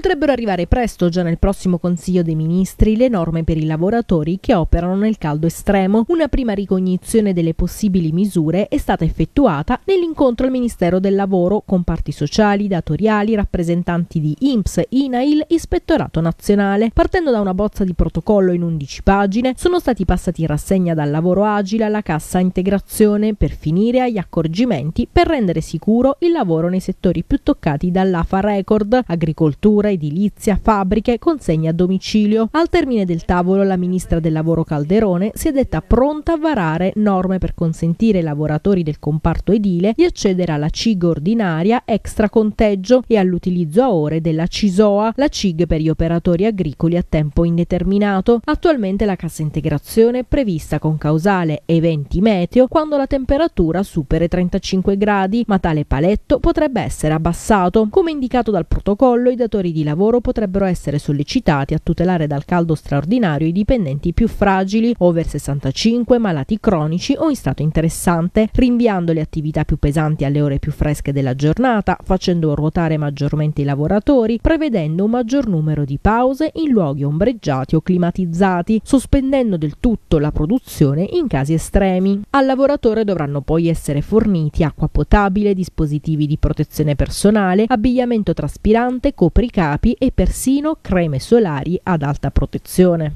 Potrebbero arrivare presto, già nel prossimo Consiglio dei Ministri, le norme per i lavoratori che operano nel caldo estremo. Una prima ricognizione delle possibili misure è stata effettuata nell'incontro al Ministero del Lavoro con parti sociali, datoriali, rappresentanti di INPS, INAIL, Ispettorato Nazionale. Partendo da una bozza di protocollo in 11 pagine, sono stati passati in rassegna dal lavoro agile alla cassa integrazione per finire agli accorgimenti per rendere sicuro il lavoro nei settori più toccati dall'AFA Record, agricoltura, agricoltura, edilizia, fabbriche, consegne a domicilio. Al termine del tavolo la ministra del lavoro Calderone si è detta pronta a varare norme per consentire ai lavoratori del comparto edile di accedere alla CIG ordinaria extra conteggio e all'utilizzo a ore della CISOA, la CIG per gli operatori agricoli a tempo indeterminato. Attualmente la cassa integrazione è prevista con causale eventi meteo quando la temperatura supera i 35 gradi, ma tale paletto potrebbe essere abbassato. Come indicato dal protocollo, i datori di di lavoro potrebbero essere sollecitati a tutelare dal caldo straordinario i dipendenti più fragili, over 65, malati cronici o in stato interessante, rinviando le attività più pesanti alle ore più fresche della giornata, facendo ruotare maggiormente i lavoratori, prevedendo un maggior numero di pause in luoghi ombreggiati o climatizzati, sospendendo del tutto la produzione in casi estremi. Al lavoratore dovranno poi essere forniti acqua potabile, dispositivi di protezione personale, abbigliamento traspirante, copricapi capi e persino creme solari ad alta protezione.